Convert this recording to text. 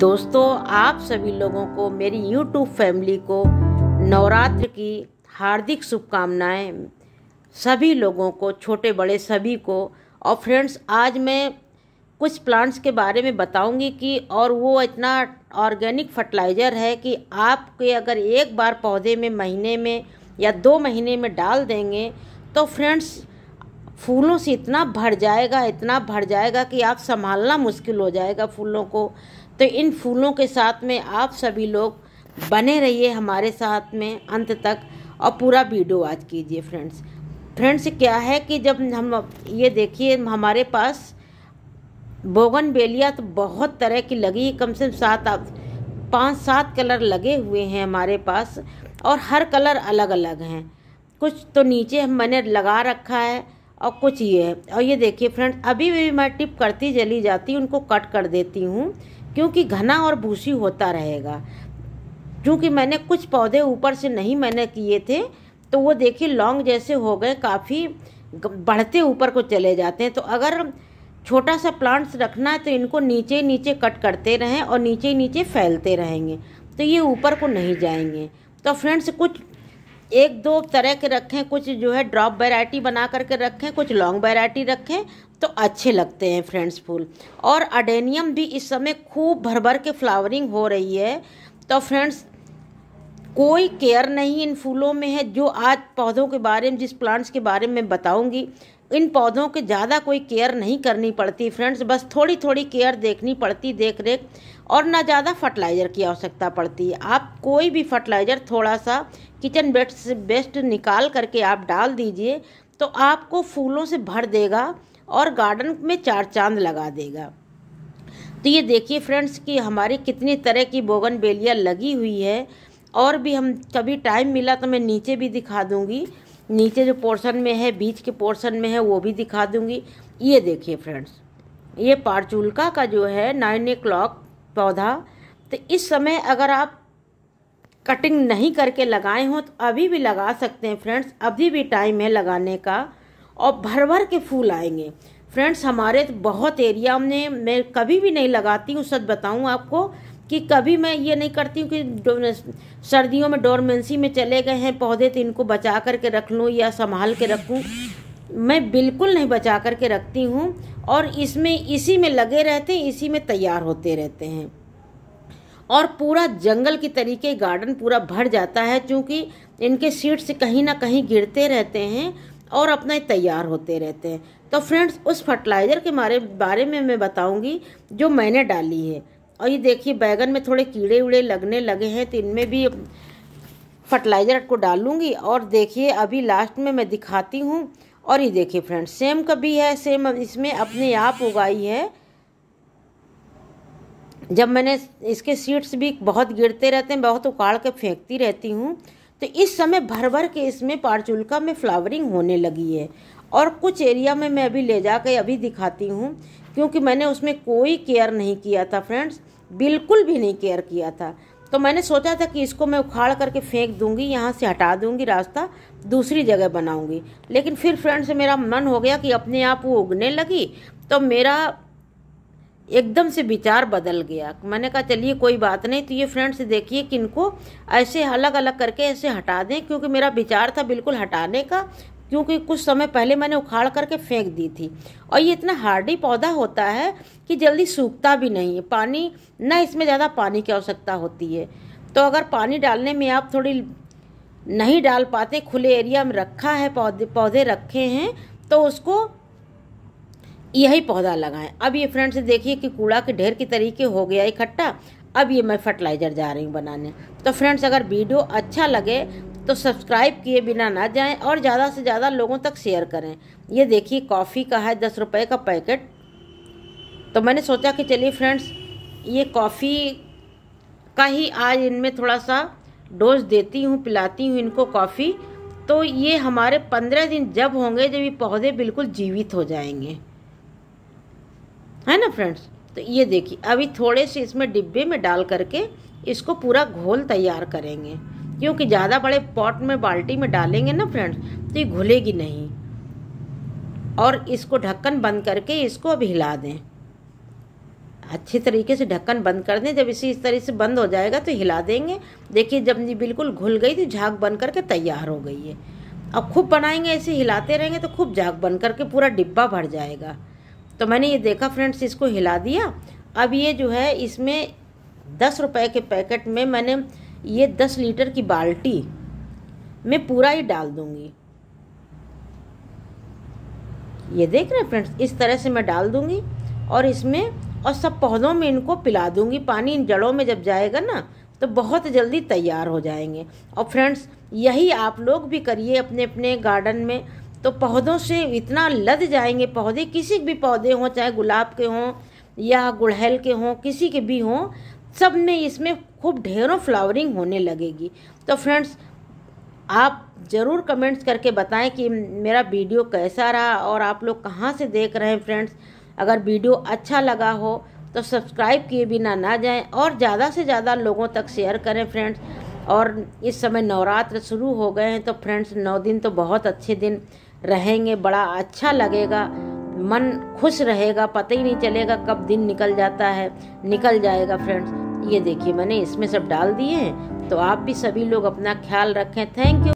दोस्तों आप सभी लोगों को मेरी YouTube फैमिली को नवरात्र की हार्दिक शुभकामनाएं सभी लोगों को छोटे बड़े सभी को और फ्रेंड्स आज मैं कुछ प्लांट्स के बारे में बताऊंगी कि और वो इतना ऑर्गेनिक फर्टिलाइज़र है कि आपके अगर एक बार पौधे में महीने में या दो महीने में डाल देंगे तो फ्रेंड्स फूलों से इतना भर जाएगा इतना भर जाएगा कि आप संभालना मुश्किल हो जाएगा फूलों को तो इन फूलों के साथ में आप सभी लोग बने रहिए हमारे साथ में अंत तक और पूरा वीडियो आज कीजिए फ्रेंड्स फ्रेंड्स क्या है कि जब हम ये देखिए हमारे पास बोगन बेलिया तो बहुत तरह की लगी कम से कम सात पाँच सात कलर लगे हुए हैं हमारे पास और हर कलर अलग अलग हैं कुछ तो नीचे मैंने लगा रखा है और कुछ ये है और ये देखिए फ्रेंड अभी भी मैं टिप करती जली जाती उनको कट कर देती हूँ क्योंकि घना और भूसी होता रहेगा क्योंकि मैंने कुछ पौधे ऊपर से नहीं मैंने किए थे तो वो देखिए लॉन्ग जैसे हो गए काफ़ी बढ़ते ऊपर को चले जाते हैं तो अगर छोटा सा प्लांट्स रखना है तो इनको नीचे नीचे कट करते रहें और नीचे नीचे फैलते रहेंगे तो ये ऊपर को नहीं जाएंगे तो फ्रेंड्स कुछ एक दो तरह के रखें कुछ जो है ड्रॉप वैरायटी बना करके रखें कुछ लॉन्ग वैरायटी रखें तो अच्छे लगते हैं फ्रेंड्स फूल और अडेनियम भी इस समय खूब भर भर के फ्लावरिंग हो रही है तो फ्रेंड्स कोई केयर नहीं इन फूलों में है जो आज पौधों के बारे में जिस प्लांट्स के बारे में बताऊंगी इन पौधों की ज़्यादा कोई केयर नहीं करनी पड़ती फ्रेंड्स बस थोड़ी थोड़ी केयर देखनी पड़ती देख रेख और ना ज़्यादा फर्टिलाइज़र की आवश्यकता पड़ती है आप कोई भी फर्टिलाइज़र थोड़ा सा किचन बेस्ट से बेस्ट निकाल करके आप डाल दीजिए तो आपको फूलों से भर देगा और गार्डन में चार चांद लगा देगा तो ये देखिए फ्रेंड्स कि हमारी कितनी तरह की बोगन बेलियाँ लगी हुई है और भी हम कभी टाइम मिला तो मैं नीचे भी दिखा दूँगी नीचे जो पोर्शन में है बीच के पोर्शन में है वो भी दिखा दूंगी ये देखिए फ्रेंड्स ये पारचूलका का जो है नाइन ए क्लॉक पौधा तो इस समय अगर आप कटिंग नहीं करके लगाए हों तो अभी भी लगा सकते हैं फ्रेंड्स अभी भी टाइम है लगाने का और भर भर के फूल आएंगे फ्रेंड्स हमारे तो बहुत एरिया में मैं कभी भी नहीं लगाती हूँ सच बताऊँ आपको कि कभी मैं ये नहीं करती हूँ कि सर्दियों में डोरमेंसी में चले गए हैं पौधे तो इनको बचा करके रख लूँ या संभाल के रखूँ मैं बिल्कुल नहीं बचा करके रखती हूँ और इसमें इसी में लगे रहते हैं इसी में तैयार होते रहते हैं और पूरा जंगल की तरीके गार्डन पूरा भर जाता है क्योंकि इनके सीड्स कहीं ना कहीं गिरते रहते हैं और अपना तैयार होते रहते हैं तो फ्रेंड्स उस फर्टिलाइज़र के बारे बारे में मैं बताऊंगी जो मैंने डाली है और ये देखिए बैगन में थोड़े कीड़े उड़े लगने लगे हैं तो इनमें भी फर्टिलाइज़र को डालूंगी और देखिए अभी लास्ट में मैं दिखाती हूँ और ये देखिए फ्रेंड्स सेम का भी है सेम इसमें अपने आप उगाई है जब मैंने इसके सीड्स भी बहुत गिरते रहते हैं बहुत उखाड़ के फेंकती रहती हूँ तो इस समय भर भर के इसमें पारचुलका में फ्लावरिंग होने लगी है और कुछ एरिया में मैं अभी ले जा कर अभी दिखाती हूँ क्योंकि मैंने उसमें कोई केयर नहीं किया था फ्रेंड्स बिल्कुल भी नहीं केयर किया था तो मैंने सोचा था कि इसको मैं उखाड़ करके फेंक दूंगी यहाँ से हटा दूंगी रास्ता दूसरी जगह बनाऊंगी लेकिन फिर फ्रेंड से मेरा मन हो गया कि अपने आप वो उगने लगी तो मेरा एकदम से विचार बदल गया मैंने कहा चलिए कोई बात नहीं तो ये फ्रेंड से देखिए कि इनको ऐसे अलग अलग करके ऐसे हटा दें क्योंकि मेरा विचार था बिल्कुल हटाने का क्योंकि कुछ समय पहले मैंने उखाड़ करके फेंक दी थी और ये इतना हार्डी पौधा होता है कि जल्दी सूखता भी नहीं है पानी ना इसमें ज़्यादा पानी की आवश्यकता होती है तो अगर पानी डालने में आप थोड़ी नहीं डाल पाते खुले एरिया में रखा है पौधे पौधे रखे हैं तो उसको यही पौधा लगाएं अब ये फ्रेंड्स देखिए कि कूड़ा के ढेर के तरीके हो गया इकट्ठा अब ये मैं फर्टिलाइज़र जा रही हूँ बनाने तो फ्रेंड्स अगर वीडियो अच्छा लगे तो सब्सक्राइब किए बिना ना जाएं और ज़्यादा से ज़्यादा लोगों तक शेयर करें ये देखिए कॉफ़ी का है दस रुपये का पैकेट तो मैंने सोचा कि चलिए फ्रेंड्स ये कॉफ़ी का ही आज इनमें थोड़ा सा डोज देती हूँ पिलाती हूँ इनको कॉफ़ी तो ये हमारे पंद्रह दिन जब होंगे जब ये पौधे बिल्कुल जीवित हो जाएंगे है ना फ्रेंड्स तो ये देखिए अभी थोड़े से इसमें डिब्बे में डाल करके इसको पूरा घोल तैयार करेंगे क्योंकि ज़्यादा बड़े पॉट में बाल्टी में डालेंगे ना फ्रेंड्स तो ये घुलेगी नहीं और इसको ढक्कन बंद करके इसको अब हिला दें अच्छे तरीके से ढक्कन बंद कर दें जब इसी इस तरह से बंद हो जाएगा तो हिला देंगे देखिए जब ये बिल्कुल घुल गई तो झाग बन करके तैयार हो गई है अब खूब बनाएंगे ऐसे हिलाते रहेंगे तो खूब झाग बन करके पूरा डिब्बा भर जाएगा तो मैंने ये देखा फ्रेंड्स इसको हिला दिया अब ये जो है इसमें दस रुपये के पैकेट में मैंने ये दस लीटर की बाल्टी में पूरा ही डाल दूंगी ये देख रहे हैं फ्रेंड्स इस तरह से मैं डाल दूंगी और इसमें और सब पौधों में इनको पिला दूंगी पानी इन जड़ों में जब जाएगा ना तो बहुत जल्दी तैयार हो जाएंगे और फ्रेंड्स यही आप लोग भी करिए अपने अपने गार्डन में तो पौधों से इतना लद जाएंगे पौधे किसी भी पौधे हों चाहे गुलाब के हों या गुड़हल के हों किसी के भी हों सब में इसमें खूब ढेरों फ्लावरिंग होने लगेगी तो फ्रेंड्स आप ज़रूर कमेंट्स करके बताएं कि मेरा वीडियो कैसा रहा और आप लोग कहाँ से देख रहे हैं फ्रेंड्स अगर वीडियो अच्छा लगा हो तो सब्सक्राइब किए बिना ना जाएं और ज़्यादा से ज़्यादा लोगों तक शेयर करें फ्रेंड्स और इस समय नवरात्र शुरू हो गए हैं तो फ्रेंड्स नौ दिन तो बहुत अच्छे दिन रहेंगे बड़ा अच्छा लगेगा मन खुश रहेगा पता ही नहीं चलेगा कब दिन निकल जाता है निकल जाएगा फ्रेंड्स ये देखिए मैंने इसमें सब डाल दिए हैं तो आप भी सभी लोग अपना ख्याल रखें थैंक यू